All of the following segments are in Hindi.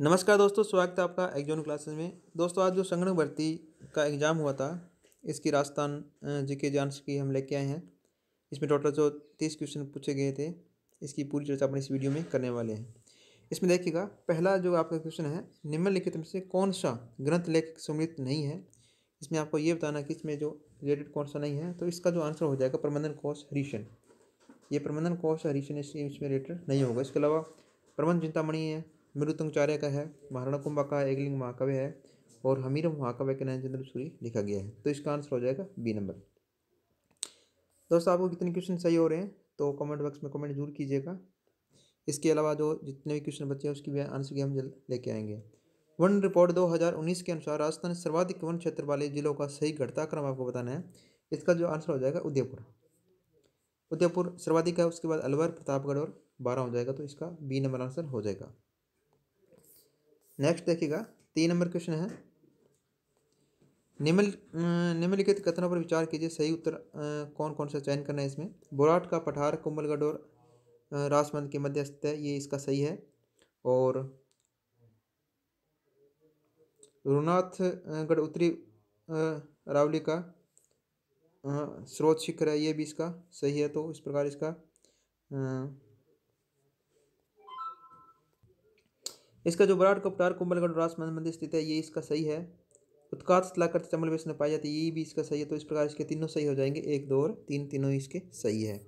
नमस्कार दोस्तों स्वागत है आपका एग्जाम क्लासेस में दोस्तों आज जो संगणक भर्ती का एग्ज़ाम हुआ था इसकी राजस्थान जी के जांच की हम लेके आए हैं इसमें टोटल जो तीस क्वेश्चन पूछे गए थे इसकी पूरी चर्चा अपने इस वीडियो में करने वाले हैं इसमें देखिएगा पहला जो आपका क्वेश्चन है निम्नलिखित में से कौन सा ग्रंथ लेख सम्मिलित नहीं है इसमें आपको ये बताना कि इसमें जो रिलेटेड कौन सा नहीं है तो इसका जो आंसर हो जाएगा प्रबंधन कोष हरीशन ये प्रबंधन कोष हरीशन इसमें रिलेटेड नहीं होगा इसके अलावा प्रबंध चिंतामणि है मृतुंगचार्य का है महाराणा कुंभा का एकलिंग महाकाव्य है और हमीर महाकाव्य के नयनचंद्र सूरी लिखा गया है तो इसका आंसर हो जाएगा बी नंबर दोस्तों आपको कितने क्वेश्चन सही हो रहे हैं तो कमेंट बॉक्स में कमेंट जरूर कीजिएगा इसके अलावा जो जितने भी क्वेश्चन बचे हैं उसकी भी आंसर भी हम जल्द लेके आएंगे वन रिपोर्ट 2019 के अनुसार राजस्थान सर्वाधिक वन क्षेत्र वाले जिलों का सही घटता क्रम आपको बताना है इसका जो आंसर हो जाएगा उदयपुर उदयपुर सर्वाधिक है उसके बाद अलवर प्रतापगढ़ और बारह हो जाएगा तो इसका बी नंबर आंसर हो जाएगा नेक्स्ट देखिएगा तीन नंबर क्वेश्चन है निम्न अं, निम्नलिखित कथनों पर विचार कीजिए सही उत्तर अं, कौन कौन सा चयन करना है इसमें बोराट का पठार कुंभलगढ़ और अं, रासमंद के मध्यस्थ है ये इसका सही है और रघुनाथगढ़ उत्तरी अरावली का स्रोत शिखर है ये भी इसका सही है तो इस प्रकार इसका आ, इसका जो बराड कपटार कुंभलगढ़ राज मंदिर स्थित है ये इसका सही है उत्कात स्थलाकृत चमल वेश पाई जाती है ये भी इसका सही है तो इस प्रकार इसके तीनों सही हो जाएंगे एक दो और तीन तीनों इसके सही है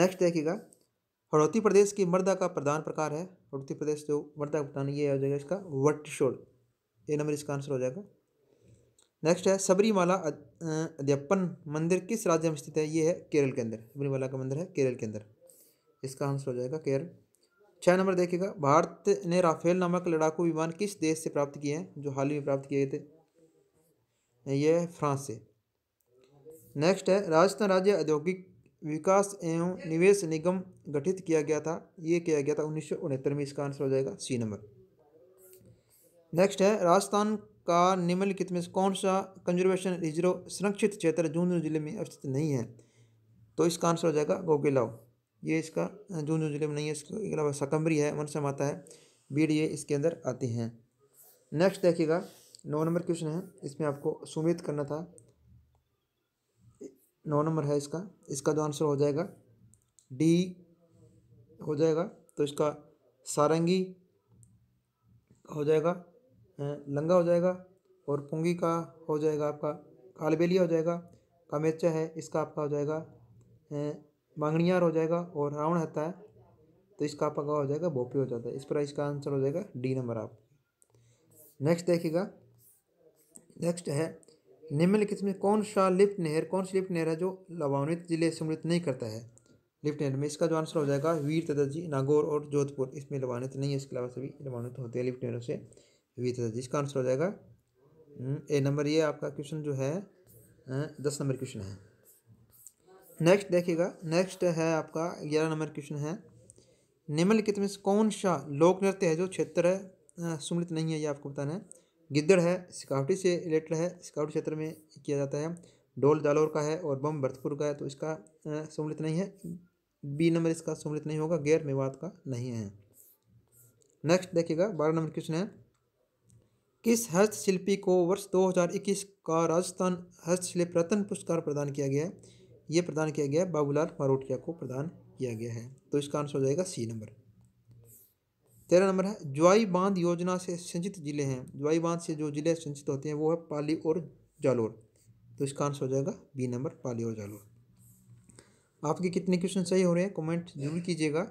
नेक्स्ट देखिएगा हड़ौती प्रदेश की मर्दा का प्रधान प्रकार है हड़ौती प्रदेश जो मर्दा का प्रधान ये हो जाएगा इसका वटिशोल ये नंबर इसका आंसर हो जाएगा नेक्स्ट है सबरीमाला अध्यापन मंदिर किस राज्य में स्थित है ये है केरल के अंदर सबरीमाला का मंदिर है केरल के अंदर इसका आंसर हो जाएगा केरल छः नंबर देखिएगा भारत ने राफेल नामक लड़ाकू विमान किस देश से प्राप्त किए हैं जो हाल ही में प्राप्त किए थे ये है फ्रांस से नेक्स्ट है राजस्थान राज्य औद्योगिक विकास एवं निवेश निगम गठित किया गया था ये किया गया था उन्नीस में इसका आंसर हो जाएगा सी नंबर नेक्स्ट है राजस्थान का निम्नलिखित में कौन सा कंजर्वेशन रिजर्व संरक्षित क्षेत्र झुंझुनू जिले में अवस्थित नहीं है तो इसका आंसर हो जाएगा गोगेलाव ये इसका जून जिले में नहीं है इसके अलावा सकम्बरी है वन समाता है बीड ये इसके अंदर आती हैं नेक्स्ट देखिएगा नौ नंबर क्वेश्चन है इसमें आपको सुमित करना था नौ नंबर है इसका इसका जो आंसर हो जाएगा डी हो जाएगा तो इसका सारंगी हो जाएगा लंगा हो जाएगा और पुंगी का हो जाएगा आपका कालबेलिया हो जाएगा कामेचा है इसका आपका हो जाएगा मांगणियार हो जाएगा और रावण रहता है तो इसका पगा हो जाएगा बोपी हो जाता है इस पर इसका आंसर हो जाएगा डी नंबर आप नेक्स्ट देखिएगा नेक्स्ट है निम्नलिखित में कौन सा लिफ्ट नहर कौन सी लिफ्ट नहर है जो लाभान्वित जिले सम्मिलित नहीं करता है लिफ्ट नहर में इसका जो आंसर हो जाएगा वीर जी नागौर और जोधपुर इसमें लाभान्वित नहीं है इसके अलावा सभी लाभान्वित होते हैं लिफ्ट नहरों से वीर जी इसका आंसर हो जाएगा हम्म, ए नंबर ये आपका क्वेश्चन जो है दस नंबर क्वेश्चन है नेक्स्ट देखिएगा नेक्स्ट है आपका ग्यारह नंबर क्वेश्चन है निम्नलिखित में कौन सा लोक नृत्य है जो क्षेत्र है सुमिलित नहीं है ये आपको बताना है गिद्दड़ है सिकावटी से रिलेटेड है सिकावटी क्षेत्र में किया जाता है डोल जालोर का है और बम भरतपुर का है तो इसका सम्मिलित नहीं है बी नंबर इसका सम्मिलित नहीं होगा गैर मेवात का नहीं है नेक्स्ट देखिएगा बारह नंबर क्वेश्चन है किस हस्तशिल्पी को वर्ष दो का राजस्थान हस्तशिल्प रत्न पुरस्कार प्रदान किया गया है ये प्रदान किया गया है बाबूलाल मरोटिया को प्रदान किया गया है तो इसका आंसर हो जाएगा सी नंबर तेरह नंबर है ज्वाई बांध योजना से सिंचित जिले हैं ज्वाई बांध से जो जिले सिंचित होते हैं वो है पाली और जालोर तो इसका आंसर हो जाएगा बी नंबर पाली और जालोर आपके कितने क्वेश्चन सही हो रहे हैं कमेंट जरूर कीजिएगा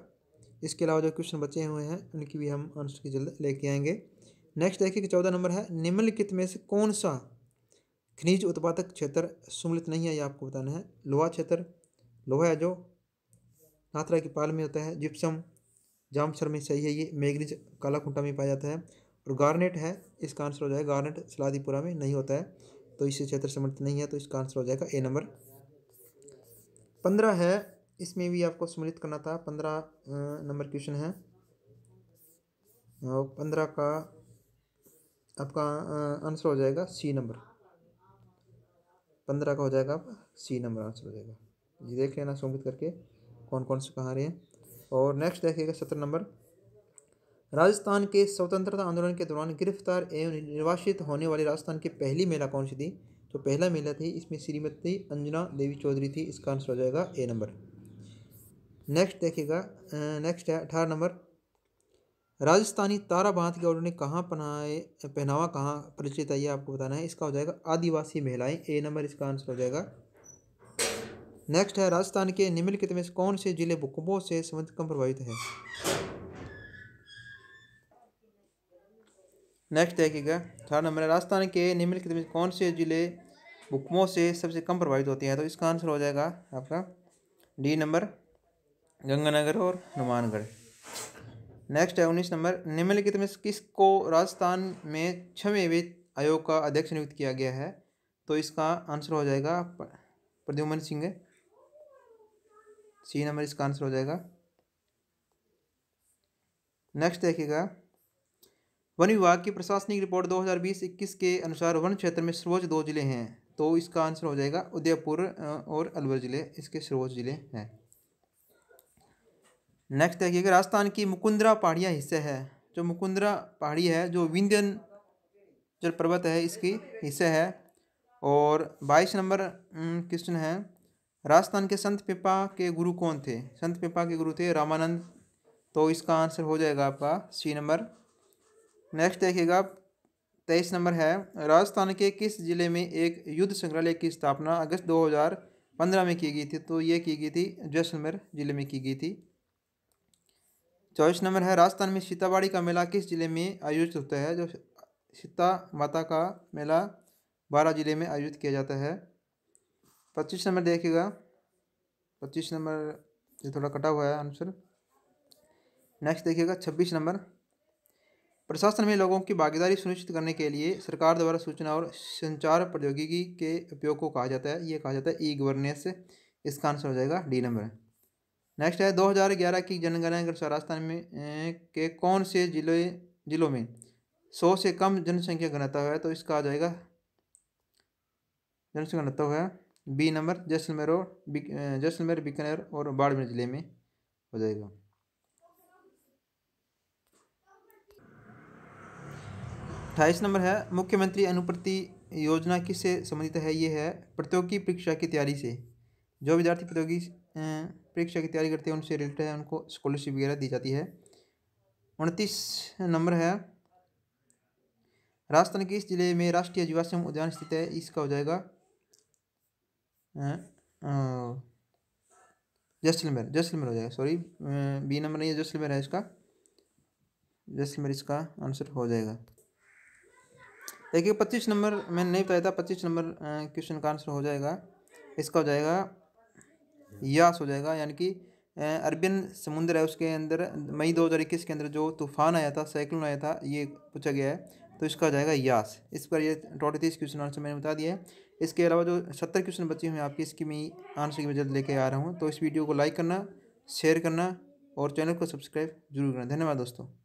इसके अलावा जो क्वेश्चन बचे हुए हैं उनकी भी हम आंसर की जल्द लेके आएंगे नेक्स्ट देखिए कि चौदह नंबर है निम्नलिखित में से कौन सा खनिज उत्पादक क्षेत्र सुमिलित नहीं है ये आपको बताना है लोहा क्षेत्र लोहा है जो नाथरा की पाल में होता है जिप्सम जामसर में सही है ये काला कालाकुंटा में पाया जाता है और गार्नेट है इसका आंसर हो जाएगा गार्नेट सलादीपुरा में नहीं होता है तो इस क्षेत्र सम्मिलित नहीं है तो इसका आंसर हो जाएगा ए नंबर पंद्रह है इसमें भी आपको सम्मिलित करना था पंद्रह नंबर क्वेश्चन है पंद्रह का आपका आंसर हो जाएगा सी नंबर पंद्रह का हो जाएगा आप सी नंबर आंसर हो जाएगा जी देख लेना सुमित करके कौन कौन से कहा रहे हैं और नेक्स्ट देखिएगा सत्रह नंबर राजस्थान के स्वतंत्रता आंदोलन के दौरान गिरफ्तार एवं निर्वासित होने वाली राजस्थान की पहली मेला कौन सी थी तो पहला मेला थी इसमें श्रीमती अंजना देवी चौधरी थी इसका आंसर हो जाएगा ए नंबर नेक्स्ट देखिएगा नेक्स्ट है अठारह नंबर राजस्थानी तारा बांध के उन्होंने कहाँ पहनाए पहनावा कहाँ परिचित है ये आपको बताना है इसका हो जाएगा आदिवासी महिलाएं ए नंबर इसका आंसर हो जाएगा नेक्स्ट है राजस्थान के निम्नलिखित में कौन से जिले भूकंपों से संबंध कम प्रभावित है नेक्स्ट देखिएगा थर्ड नंबर है राजस्थान के निम्नलिखित में कौन से जिले भूकंपों से सबसे कम प्रभावित होते हैं तो इसका आंसर हो जाएगा आपका डी नंबर गंगानगर और हनुमानगढ़ नेक्स्ट है उन्नीस नंबर निम्नलिखित में किसको राजस्थान में छवें वित्त आयोग का अध्यक्ष नियुक्त किया गया है तो इसका आंसर हो जाएगा प्रद्युमन सिंह सी नंबर इसका आंसर हो जाएगा नेक्स्ट देखिएगा वन विभाग की प्रशासनिक रिपोर्ट 2020-21 के अनुसार वन क्षेत्र में सर्वोच्च दो जिले हैं तो इसका आंसर हो जाएगा उदयपुर और अलवर जिले इसके सर्वोच्च जिले हैं नेक्स्ट देखिएगा राजस्थान की मुकुंदरा पहाड़ियाँ हिस्से है जो मुकुंदरा पहाड़ी है जो विंध्यन जल पर्वत है इसकी हिस्से है और बाईस नंबर क्वेश्चन है राजस्थान के संत पिपा के गुरु कौन थे संत पिपा के गुरु थे रामानंद तो इसका आंसर हो जाएगा आपका सी नंबर नेक्स्ट देखिएगा तेईस नंबर है राजस्थान के किस ज़िले में एक युद्ध संग्रहालय की स्थापना अगस्त 2015 में की गई थी तो ये की गई थी जैसलमेर ज़िले में की गई थी चौबीस नंबर है राजस्थान में सीताबाड़ी का मेला किस जिले में आयोजित होता है जो सीता माता का मेला बारह जिले में आयोजित किया जाता है पच्चीस नंबर देखिएगा पच्चीस नंबर ये थोड़ा कटा हुआ है आंसर नेक्स्ट देखिएगा छब्बीस नंबर प्रशासन में लोगों की भागीदारी सुनिश्चित करने के लिए सरकार द्वारा सूचना और संचार प्रौद्योगिकी के उपयोग को कहा जाता है ये कहा जाता है ई गवर्नेंस इसका आंसर हो जाएगा डी नंबर नेक्स्ट है 2011 की जनगणना अनुसार राजस्थान में अं, के कौन से जिले जिलों में सौ से कम जनसंख्या घनत्व है तो इसका आ जाएगा जनसंख्या घनत्व है बी नंबर जैसलमेर और अं, जैसलमेर बीकानेर और बाड़मेर जिले में हो जाएगा अट्ठाईस नंबर है मुख्यमंत्री अनुप्रति योजना किससे संबंधित है ये है प्रतियोगी परीक्षा की तैयारी से जो विद्यार्थी प्रतियोगी अं, परीक्षा की तैयारी करते हैं उनसे रिलेटेड है उनको स्कॉलरशिप वगैरह दी जाती है उनतीस नंबर है राजस्थान के इस जिले में राष्ट्रीय जीवाश्रम उद्यान स्थित है इसका हो जाएगा जैसलमेर जैसलमेर हो जाएगा सॉरी बी नंबर नहीं है जैसलमेर है इसका जैसलमेर इसका आंसर हो जाएगा देखिए पच्चीस नंबर मैंने नहीं बताया था पच्चीस नंबर क्वेश्चन का आंसर हो जाएगा इसका हो जाएगा यास हो जाएगा यानी कि अरबियन समुंदर है उसके अंदर मई 2021 के अंदर जो तूफान आया था साइक्लोन आया था ये पूछा गया है तो इसका हो जाएगा यास इस पर ये टोटल तीस क्वेश्चन आंसर मैंने बता दिया है इसके अलावा जो सत्तर क्वेश्चन बचे हुए हैं आपकी इसकी मैं आंसर की वजह लेके आ रहा हूँ तो इस वीडियो को लाइक करना शेयर करना और चैनल को सब्सक्राइब जरूर करना धन्यवाद दोस्तों